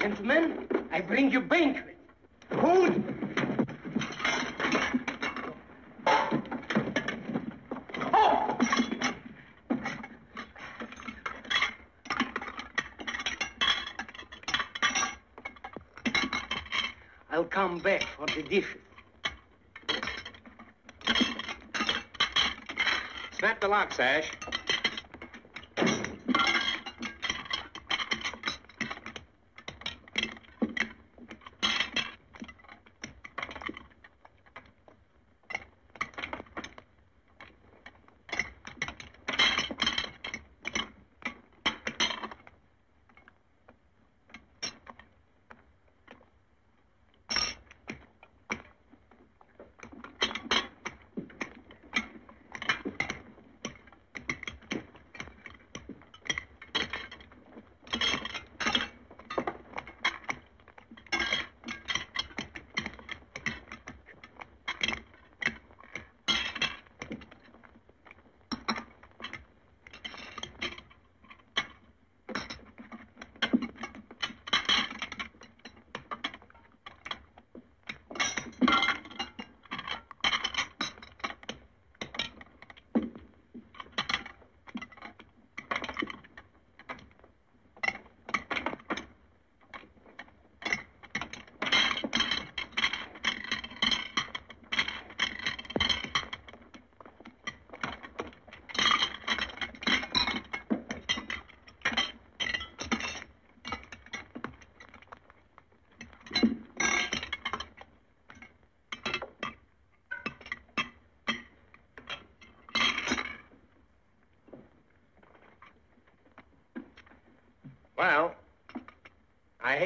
Gentlemen, I bring you banquet. Food. Oh! I'll come back for the dishes. Snap the lock, Sash.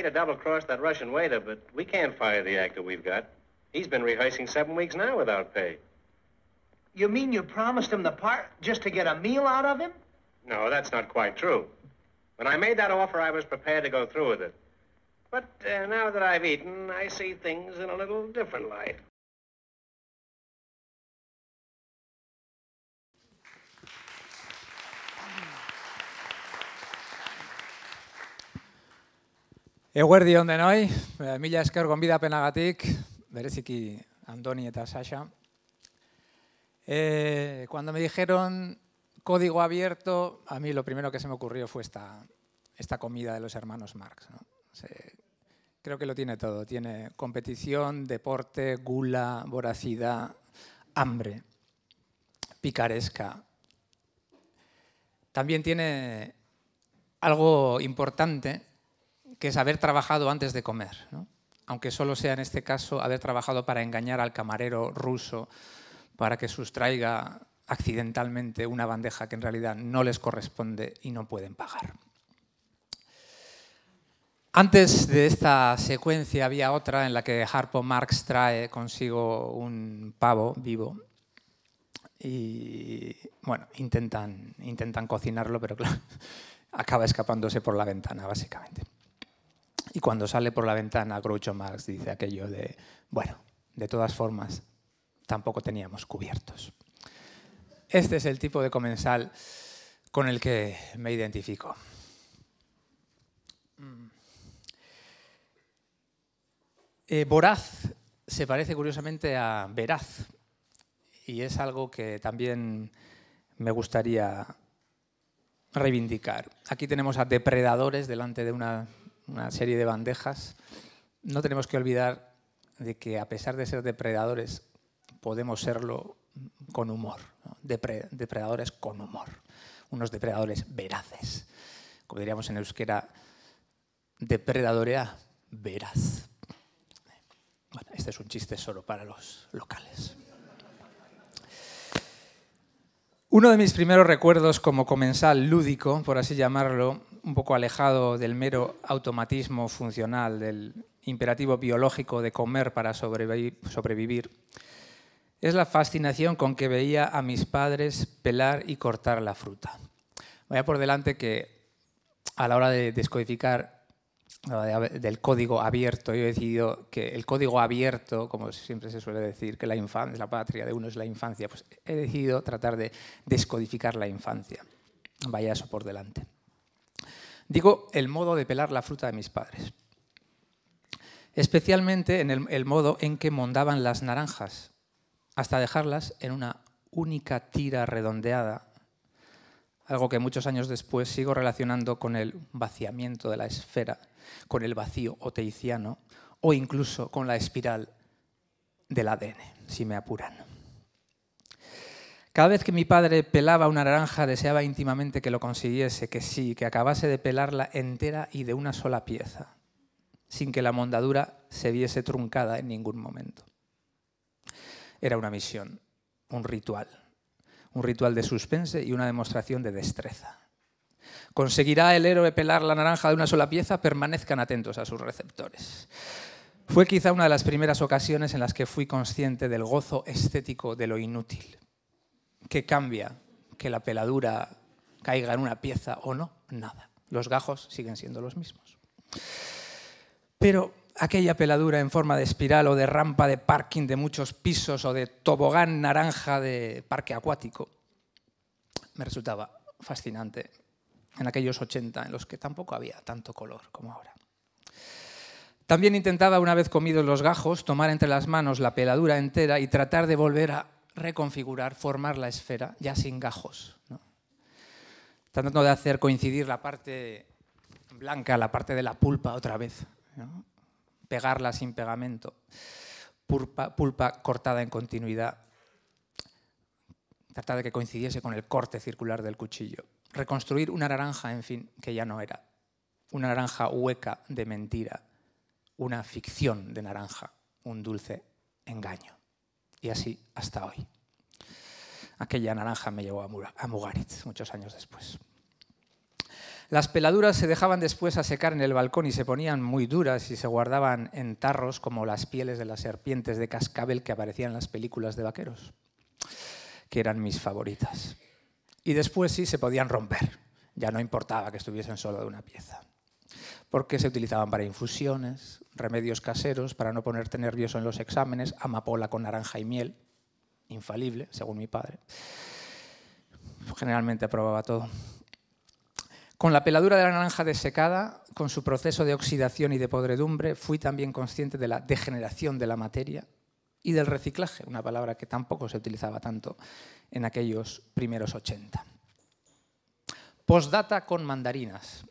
to double cross that Russian waiter, but we can't fire the actor we've got. He's been rehearsing seven weeks now without pay. You mean you promised him the part just to get a meal out of him? No, that's not quite true. When I made that offer, I was prepared to go through with it. But uh, now that I've eaten, I see things in a little different light. Eguerdi on eh, mila esker gonbidapenagatik, bereziki Andoni eta Sasha. Eh, cuando me dijeron código abierto, a mí lo primero que se me ocurrió fue esta, esta comida de los hermanos Marx. creo que lo tiene todo. Tiene competición, deporte, gula, voracidad, hambre, picaresca. También tiene algo importante que es haber trabajado antes de comer, aunque solo sea en este caso haber trabajado para engañar al camarero ruso para que sustraiga accidentalmente una bandeja que en realidad no les corresponde y no pueden pagar. Antes de esta secuencia había otra en la que Harpo Marx trae consigo un pavo vivo y bueno, intentan, intentan cocinarlo, pero claro, acaba escapándose por la ventana, básicamente. Y cuando sale por la ventana Groucho Marx dice aquello de, bueno, de todas formas, tampoco teníamos cubiertos. Este es el tipo de comensal con el que me identifico. Mm. Eh, voraz se parece curiosamente a veraz y es algo que también me gustaría reivindicar. Aquí tenemos a depredadores delante de una una serie de bandejas, no tenemos que olvidar de que a pesar de ser depredadores, podemos serlo con humor, depredadores con humor, unos depredadores veraces, como diríamos en euskera, depredadorea veraz. Bueno, este es un chiste solo para los locales. Uno de mis primeros recuerdos como comensal lúdico, por así llamarlo, un poco alejado del mero automatismo funcional, del imperativo biológico de comer para sobrevivir, es la fascinación con que veía a mis padres pelar y cortar la fruta. Vaya por delante que a la hora de descodificar del código abierto, yo he decidido que el código abierto, como siempre se suele decir, que la, infancia, la patria de uno es la infancia, pues he decidido tratar de descodificar la infancia. Vaya eso por delante. Digo el modo de pelar la fruta de mis padres. Especialmente en el, modo en que mondaban las naranjas, hasta dejarlas en una única tira redondeada, algo que muchos años después sigo relacionando con el vaciamiento de la esfera, con el vacío oteiciano o incluso con la espiral del ADN, si me apuran. Cada vez que mi padre pelaba una naranja deseaba íntimamente que lo consiguiese, que sí, que acabase de pelarla entera y de una sola pieza, sin que la mondadura se viese truncada en ningún momento. Era una misión, un ritual, un ritual de suspense y una demostración de destreza. ¿Conseguirá el héroe pelar la naranja de una sola pieza? Permanezcan atentos a sus receptores. Fue quizá una de las primeras ocasiones en las que fui consciente del gozo estético de lo inútil. ¿Qué cambia que la peladura caiga en una pieza o no? Nada. Los gajos siguen siendo los mismos. Pero aquella peladura en forma de espiral o de rampa de parking de muchos pisos o de tobogán naranja de parque acuático me resultaba fascinante en aquellos 80 en los que tampoco había tanto color como ahora. También intentaba, una vez comidos los gajos, tomar entre las manos la peladura entera y tratar de volver a reconfigurar, formar la esfera ya sin gajos. Tratando de hacer coincidir la parte blanca, la parte de la pulpa otra vez. Pegarla sin pegamento. Pulpa, pulpa cortada en continuidad. Tratar de que coincidiese con el corte circular del cuchillo. Reconstruir una naranja, en fin, que ya no era. Una naranja hueca de mentira. Una ficción de naranja. Un dulce engaño y así hasta hoy. Aquella naranja me llevó a Mugaritz muchos años después. Las peladuras se dejaban después a secar en el balcón y se ponían muy duras y se guardaban en tarros como las pieles de las serpientes de cascabel que aparecían en las películas de vaqueros, que eran mis favoritas. Y después sí se podían romper, ya no importaba que estuviesen solo de una pieza, porque se utilizaban para infusiones, remedios caseros para no ponerte nervioso en los exámenes, amapola con naranja y miel, infalible, según mi padre. Generalmente aprobaba todo. Con la peladura de la naranja desecada, con su proceso de oxidación y de podredumbre, fui también consciente de la degeneración de la materia y del reciclaje, una palabra que tampoco se utilizaba tanto en aquellos primeros 80. Postdata con mandarinas.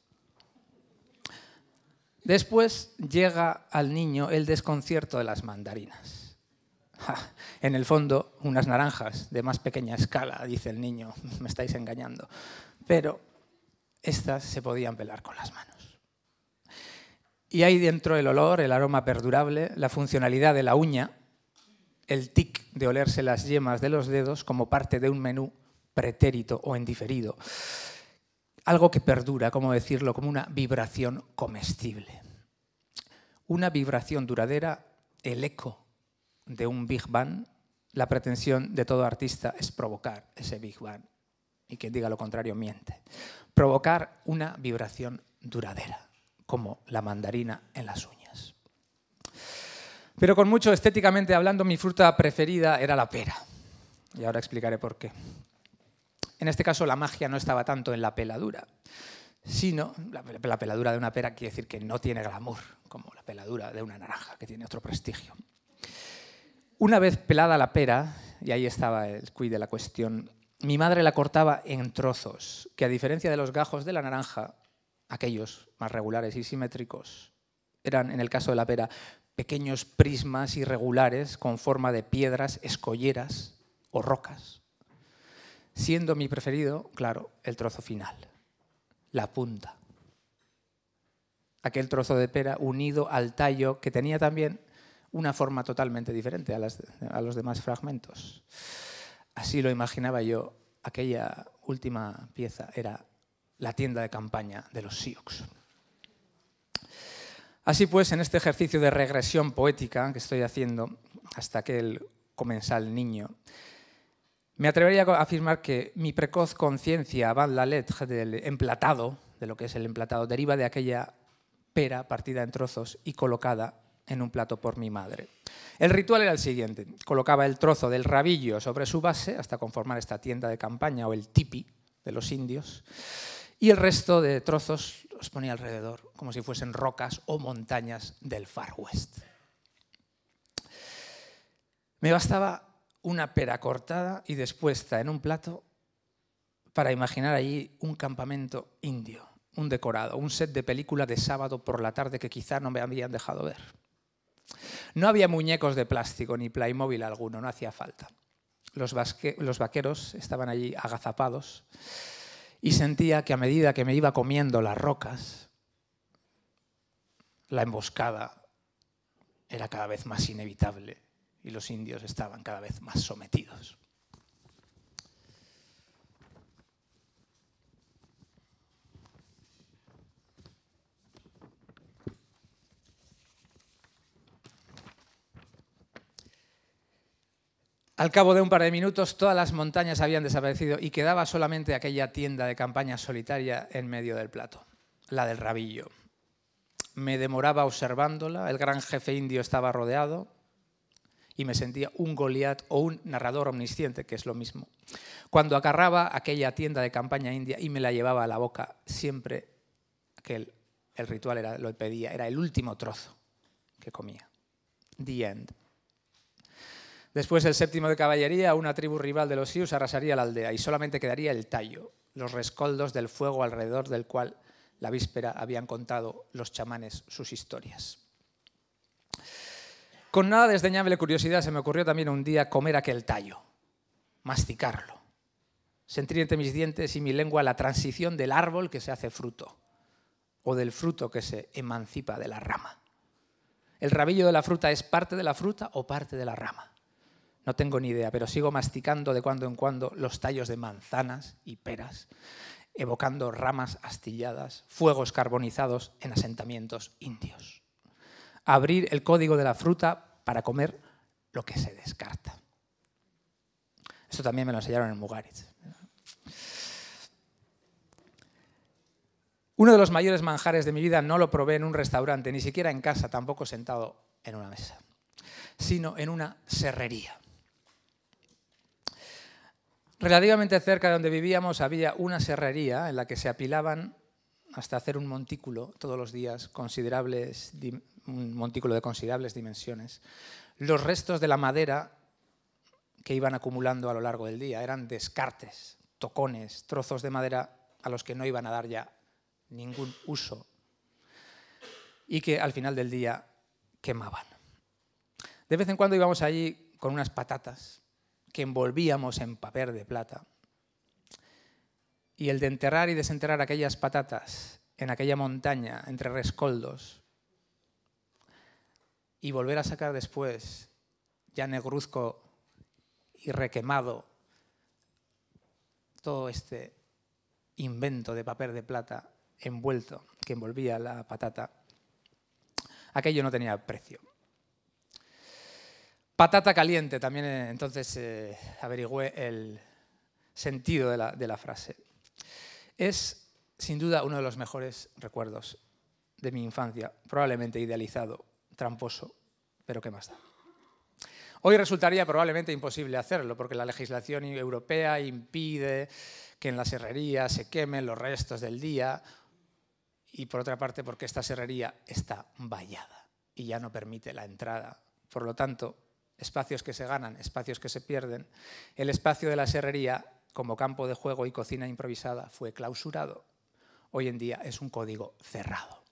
Después llega al niño el desconcierto de las mandarinas. en el fondo, unas naranjas de más pequeña escala, dice el niño, me estáis engañando. Pero estas se podían pelar con las manos. Y ahí dentro el olor, el aroma perdurable, la funcionalidad de la uña, el tic de olerse las yemas de los dedos como parte de un menú pretérito o diferido algo que perdura, como decirlo, como una vibración comestible. Una vibración duradera, el eco de un Big Bang, la pretensión de todo artista es provocar ese Big Bang. Y quien diga lo contrario miente. Provocar una vibración duradera, como la mandarina en las uñas. Pero con mucho estéticamente hablando, mi fruta preferida era la pera. Y ahora explicaré por qué. En este caso la magia no estaba tanto en la peladura, sino la, peladura de una pera quiere decir que no tiene glamour, como la peladura de una naranja, que tiene otro prestigio. Una vez pelada la pera, y ahí estaba el cuid de la cuestión, mi madre la cortaba en trozos, que a diferencia de los gajos de la naranja, aquellos más regulares y simétricos, eran, en el caso de la pera, pequeños prismas irregulares con forma de piedras, escolleras o rocas siendo mi preferido, claro, el trozo final, la punta. Aquel trozo de pera unido al tallo que tenía también una forma totalmente diferente a, los demás fragmentos. Así lo imaginaba yo, aquella última pieza era la tienda de campaña de los Sioux. Así pues, en este ejercicio de regresión poética que estoy haciendo hasta aquel comensal niño, me atrevería a afirmar que mi precoz conciencia avant la lettre del emplatado, de lo que es el emplatado, deriva de aquella pera partida en trozos y colocada en un plato por mi madre. El ritual era el siguiente. Colocaba el trozo del rabillo sobre su base hasta conformar esta tienda de campaña o el tipi de los indios y el resto de trozos los ponía alrededor como si fuesen rocas o montañas del Far West. Me bastaba una pera cortada y dispuesta en un plato para imaginar allí un campamento indio, un decorado, un set de película de sábado por la tarde que quizá no me habían dejado ver. No había muñecos de plástico ni Playmobil alguno, no hacía falta. Los, los vaqueros estaban allí agazapados y sentía que a medida que me iba comiendo las rocas, la emboscada era cada vez más inevitable y los indios estaban cada vez más sometidos. Al cabo de un par de minutos todas las montañas habían desaparecido y quedaba solamente aquella tienda de campaña solitaria en medio del plato, la del rabillo. Me demoraba observándola, el gran jefe indio estaba rodeado, y me sentía un Goliat o un narrador omnisciente, que es lo mismo. Cuando agarraba aquella tienda de campaña india y me la llevaba a la boca, siempre que el ritual era, lo pedía, era el último trozo que comía. The end. Después el séptimo de caballería, una tribu rival de los Sius arrasaría la aldea y solamente quedaría el tallo, los rescoldos del fuego alrededor del cual la víspera habían contado los chamanes sus historias. Con nada desdeñable curiosidad se me ocurrió también un día comer aquel tallo, masticarlo, sentir entre mis dientes y mi lengua la transición del árbol que se hace fruto o del fruto que se emancipa de la rama. ¿El rabillo de la fruta es parte de la fruta o parte de la rama? No tengo ni idea, pero sigo masticando de cuando en cuando los tallos de manzanas y peras, evocando ramas astilladas, fuegos carbonizados en asentamientos indios abrir el código de la fruta para comer lo que se descarta. Esto también me lo enseñaron en Mugaritz. Uno de los mayores manjares de mi vida no lo probé en un restaurante, ni siquiera en casa, tampoco sentado en una mesa, sino en una serrería. Relativamente cerca de donde vivíamos había una serrería en la que se apilaban hasta hacer un montículo todos los días considerables un montículo de considerables dimensiones, los restos de la madera que iban acumulando a lo largo del día eran descartes, tocones, trozos de madera a los que no iban a dar ya ningún uso y que al final del día quemaban. De vez en cuando íbamos allí con unas patatas que envolvíamos en papel de plata. Y el de enterrar y desenterrar aquellas patatas en aquella montaña entre rescoldos y volver a sacar después, ya negruzco y requemado, todo este invento de papel de plata envuelto que envolvía la patata, aquello no tenía precio. Patata caliente, también eh, entonces eh, averigüé el sentido de la frase. Es sin duda uno de los mejores recuerdos de mi infancia, probablemente idealizado tramposo, pero ¿qué más da? Hoy resultaría probablemente imposible hacerlo porque la legislación europea impide que en la serrería se quemen los restos del día y por otra parte porque esta serrería está vallada y ya no permite la entrada. Por lo tanto, espacios que se ganan, espacios que se pierden. El espacio de la serrería como campo de juego y cocina improvisada fue clausurado. Hoy en día es un código cerrado.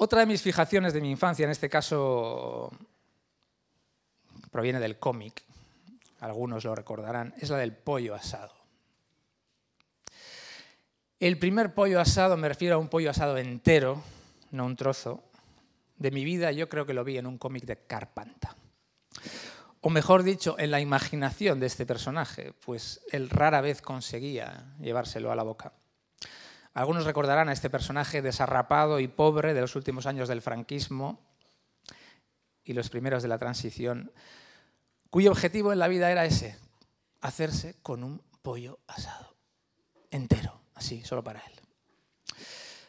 Otra de mis fijaciones de mi infancia, en este caso proviene del cómic, algunos lo recordarán, es la del pollo asado. El primer pollo asado, me refiero a un pollo asado entero, no un trozo, de mi vida yo creo que lo vi en un cómic de Carpanta. O mejor dicho, en la imaginación de este personaje, pues él rara vez conseguía llevárselo a la boca. Algunos recordarán a este personaje desarrapado y pobre de los últimos años del franquismo y los primeros de la transición, cuyo objetivo en la vida era ese, hacerse con un pollo asado, entero, así, solo para él.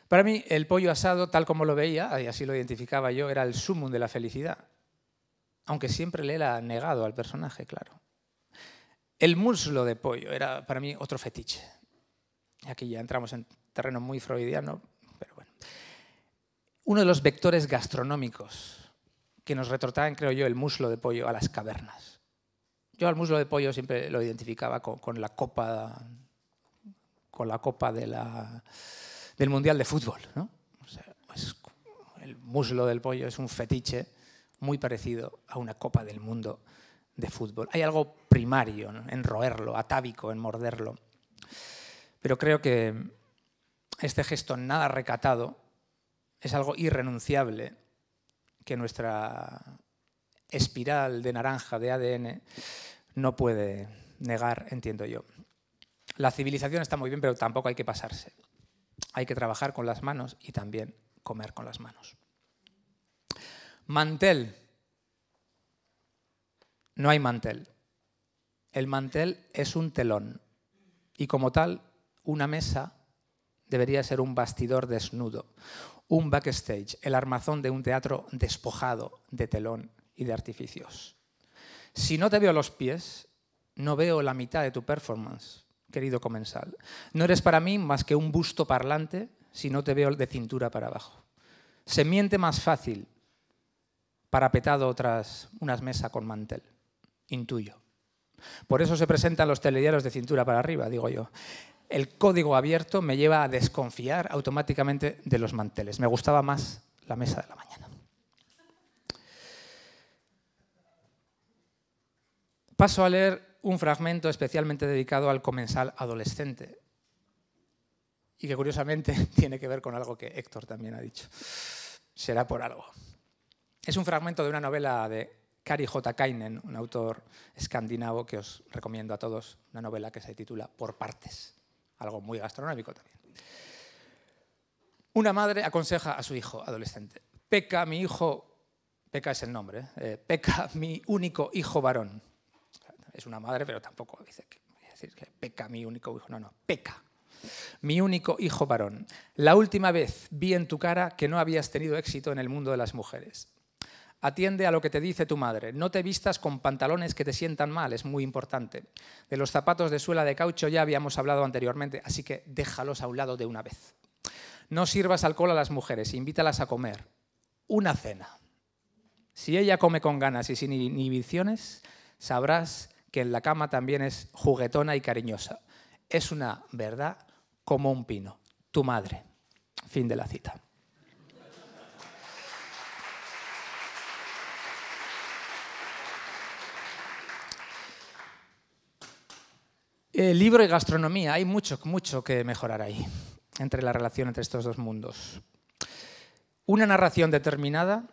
Para mí, el pollo asado, tal como lo veía, y así lo identificaba yo, era el sumum de la felicidad, aunque siempre le era negado al personaje, claro. El muslo de pollo era para mí otro fetiche. y Aquí ya entramos en terreno muy freudiano, pero bueno. Uno de los vectores gastronómicos que nos retrotraen, creo yo, el muslo de pollo a las cavernas. Yo al muslo de pollo siempre lo identificaba con, la copa, con la copa del Mundial de Fútbol. ¿no? el muslo del pollo es un fetiche muy parecido a una copa del mundo de fútbol. Hay algo primario en roerlo, atávico, en morderlo. Pero creo que este gesto nada recatado es algo irrenunciable que nuestra espiral de naranja de ADN no puede negar, entiendo yo. La civilización está muy bien, pero tampoco hay que pasarse. Hay que trabajar con las manos y también comer con las manos. Mantel. No hay mantel. El mantel es un telón y como tal, una mesa debería ser un bastidor desnudo, un backstage, el armazón de un teatro despojado de telón y de artificios. Si no te veo los pies, no veo la mitad de tu performance, querido comensal. No eres para mí más que un busto parlante si no te veo de cintura para abajo. Se miente más fácil parapetado tras unas mesa con mantel, intuyo. Por eso se presentan los telediarios de cintura para arriba, digo yo el código abierto me lleva a desconfiar automáticamente de los manteles. Me gustaba más la mesa de la mañana. Paso a leer un fragmento especialmente dedicado al comensal adolescente y que curiosamente tiene que ver con algo que Héctor también ha dicho. Será por algo. Es un fragmento de una novela de Kari J. Kainen, un autor escandinavo que os recomiendo a todos, una novela que se titula Por partes algo muy gastronómico también. Una madre aconseja a su hijo adolescente, peca mi hijo, peca es el nombre, ¿eh? Eh, peca mi único hijo varón. Es una madre, pero tampoco dice decir que peca mi único hijo, no, no, peca. Mi único hijo varón, la última vez vi en tu cara que no habías tenido éxito en el mundo de las mujeres. Atiende a lo que te dice tu madre. No te vistas con pantalones que te sientan mal, es muy importante. De los zapatos de suela de caucho ya habíamos hablado anteriormente, así que déjalos a un lado de una vez. No sirvas alcohol a las mujeres, invítalas a comer. Una cena. Si ella come con ganas y sin inhibiciones, sabrás que en la cama también es juguetona y cariñosa. Es una verdad como un pino. Tu madre. Fin de la cita. Eh, libro y gastronomía, hay mucho, mucho que mejorar ahí, entre la relación entre estos dos mundos. Una narración determinada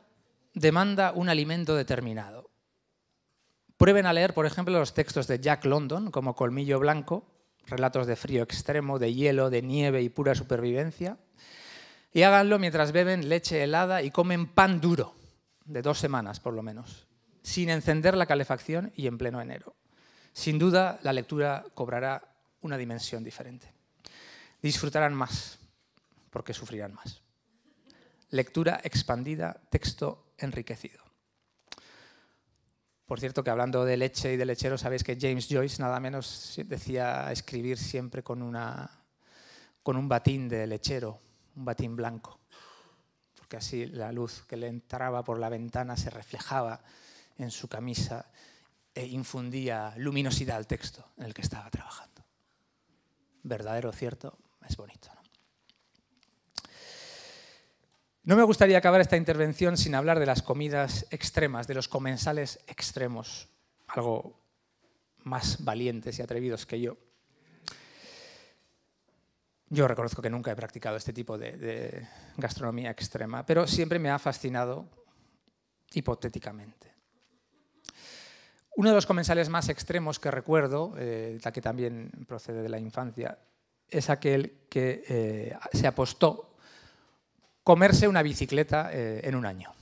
demanda un alimento determinado. Prueben a leer, por ejemplo, los textos de Jack London, como Colmillo Blanco, relatos de frío extremo, de hielo, de nieve y pura supervivencia, y háganlo mientras beben leche helada y comen pan duro, de dos semanas por lo menos, sin encender la calefacción y en pleno enero sin duda la lectura cobrará una dimensión diferente. Disfrutarán más, porque sufrirán más. Lectura expandida, texto enriquecido. Por cierto, que hablando de leche y de lechero, sabéis que James Joyce nada menos decía escribir siempre con, con un batín de lechero, un batín blanco, porque así la luz que le entraba por la ventana se reflejaba en su camisa e infundía luminosidad al texto en el que estaba trabajando. Verdadero, cierto, es bonito. ¿no? me gustaría acabar esta intervención sin hablar de las comidas extremas, de los comensales extremos, algo más valientes y atrevidos que yo. Yo reconozco que nunca he practicado este tipo de, gastronomía extrema, pero siempre me ha fascinado hipotéticamente. Uno de los comensales más extremos que recuerdo, eh, que también procede de la infancia, es aquel que eh, se apostó comerse una bicicleta eh, en un año.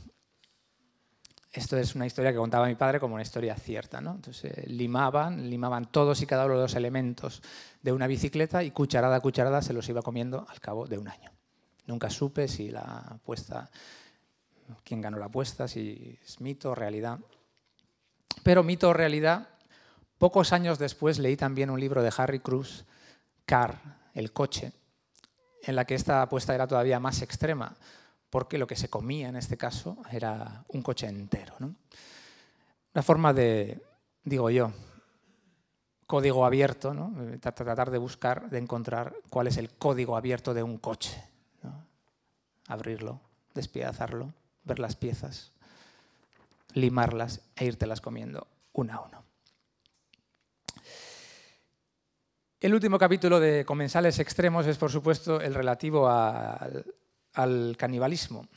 Esto es una historia que contaba mi padre como una historia cierta. Entonces limaban, limaban todos y cada uno de los elementos de una bicicleta y cucharada a cucharada se los iba comiendo al cabo de un año. Nunca supe si la apuesta, quién ganó la apuesta, si es mito, o realidad. Pero mito o realidad, pocos años después leí también un libro de Harry Cruz, Car, el coche, en la que esta apuesta era todavía más extrema, porque lo que se comía en este caso era un coche entero. ¿no? Una forma de, digo yo, código abierto, ¿no? tratar de buscar, de encontrar cuál es el código abierto de un coche. Abrirlo, despedazarlo, ver las piezas limarlas e írtelas comiendo una a uno. El último capítulo de Comensales Extremos es, por supuesto, el relativo al, canibalismo,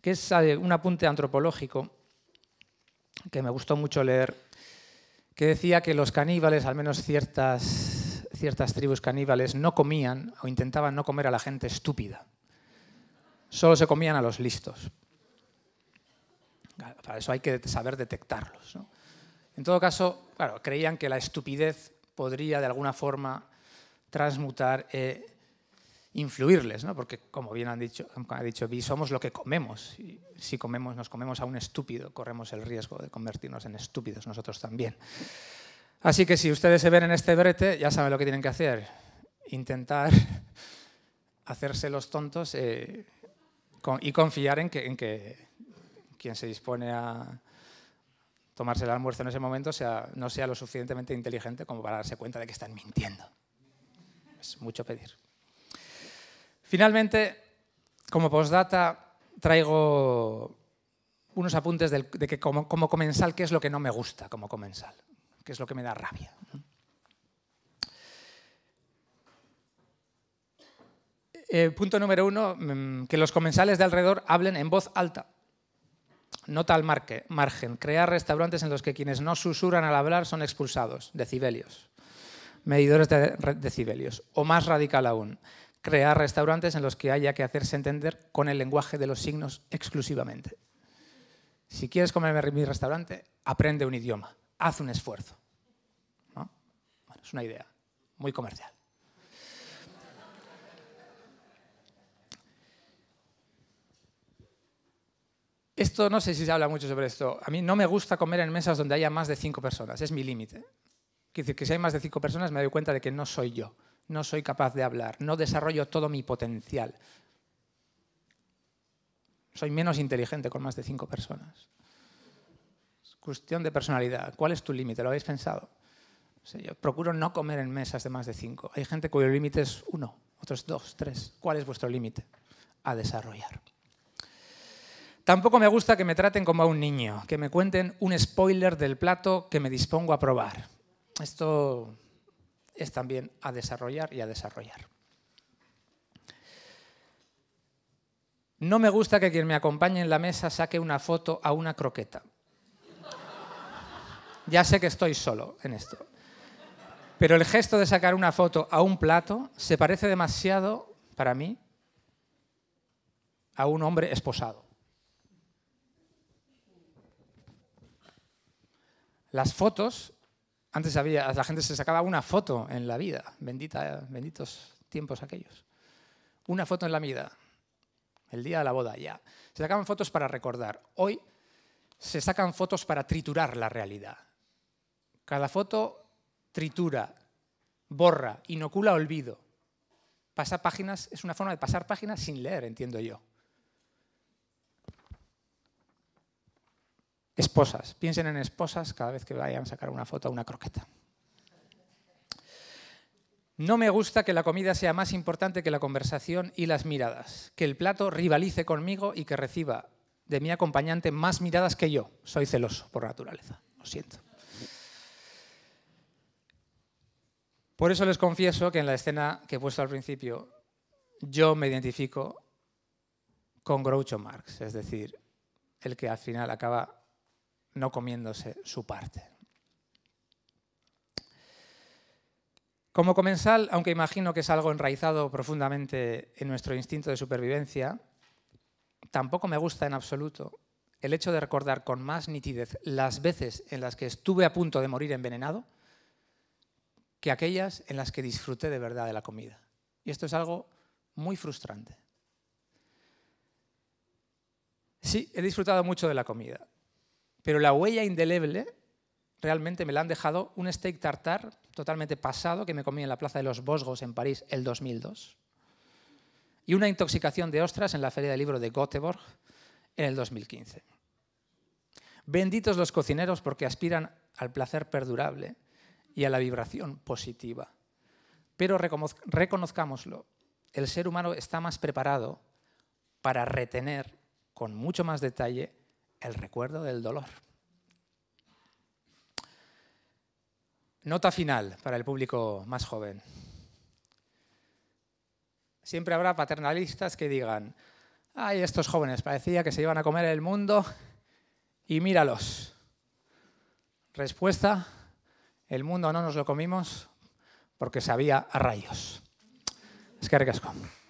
que es eh, un apunte antropológico que me gustó mucho leer, que decía que los caníbales, al menos ciertas, ciertas tribus caníbales, no comían o intentaban no comer a la gente estúpida, solo se comían a los listos. Para eso hay que saber detectarlos. ¿no? En todo caso, claro, creían que la estupidez podría de alguna forma transmutar, e influirles, ¿no? porque como bien han dicho, ha dicho Vi, somos lo que comemos. Y si comemos, nos comemos a un estúpido, corremos el riesgo de convertirnos en estúpidos nosotros también. Así que si ustedes se ven en este brete, ya saben lo que tienen que hacer. Intentar hacerse los tontos eh, y confiar en que, en que quien se dispone a tomarse el almuerzo en ese momento no sea lo suficientemente inteligente como para darse cuenta de que están mintiendo. Es mucho pedir. Finalmente, como postdata, traigo unos apuntes de que como, comensal, qué es lo que no me gusta como comensal, qué es lo que me da rabia. Eh, punto número uno, mm, que los comensales de alrededor hablen en voz alta Nota al marque, margen. Crear restaurantes en los que quienes no susuran al hablar son expulsados. Decibelios. Medidores de decibelios. O más radical aún, crear restaurantes en los que haya que hacerse entender con el lenguaje de los signos exclusivamente. Si quieres comer en mi restaurante, aprende un idioma. Haz un esfuerzo. es una idea muy comercial. Esto no sé si se habla mucho sobre esto. A mí no me gusta comer en mesas donde haya más de cinco personas, es mi límite. decir que si hay más de cinco personas me doy cuenta de que no soy yo, no soy capaz de hablar, no desarrollo todo mi potencial. Soy menos inteligente con más de cinco personas. Es cuestión de personalidad. ¿Cuál es tu límite? ¿Lo habéis pensado? yo procuro no comer en mesas de más de cinco. Hay gente cuyo límite es uno, otros dos, tres. ¿Cuál es vuestro límite? A desarrollar. Tampoco me gusta que me traten como a un niño, que me cuenten un spoiler del plato que me dispongo a probar. Esto es también a desarrollar y a desarrollar. No me gusta que quien me acompañe en la mesa saque una foto a una croqueta. Ya sé que estoy solo en esto. Pero el gesto de sacar una foto a un plato se parece demasiado, para mí, a un hombre esposado. Las fotos, antes había, la gente se sacaba una foto en la vida, bendita, benditos tiempos aquellos. Una foto en la vida, el día de la boda ya. Se sacaban fotos para recordar. Hoy se sacan fotos para triturar la realidad. Cada foto tritura, borra, inocula olvido. Pasa páginas es una forma de pasar páginas sin leer, entiendo yo. Esposas. Piensen en esposas cada vez que vayan a sacar una foto o una croqueta. No me gusta que la comida sea más importante que la conversación y las miradas, que el plato rivalice conmigo y que reciba de mi acompañante más miradas que yo. Soy celoso por naturaleza, lo siento. Por eso les confieso que en la escena que he puesto al principio, yo me identifico con Groucho Marx, es decir, el que al final acaba no comiéndose su parte. Como comensal, aunque imagino que es algo enraizado profundamente en nuestro instinto de supervivencia, tampoco me gusta en absoluto el hecho de recordar con más nitidez las veces en las que estuve a punto de morir envenenado que aquellas en las que disfruté de verdad de la comida. Y esto es algo muy frustrante. Sí, he disfrutado mucho de la comida, pero la huella indeleble realmente me la han dejado un steak tartar totalmente pasado que me comí en la Plaza de los Bosgos en París el 2002 y una intoxicación de ostras en la Feria del Libro de Göteborg en el 2015. Benditos los cocineros porque aspiran al placer perdurable y a la vibración positiva. Pero reconozcámoslo, el ser humano está más preparado para retener con mucho más detalle el recuerdo del dolor. Nota final para el público más joven. Siempre habrá paternalistas que digan, ay, estos jóvenes parecía que se iban a comer el mundo y míralos. Respuesta, el mundo no nos lo comimos porque sabía a rayos. Es que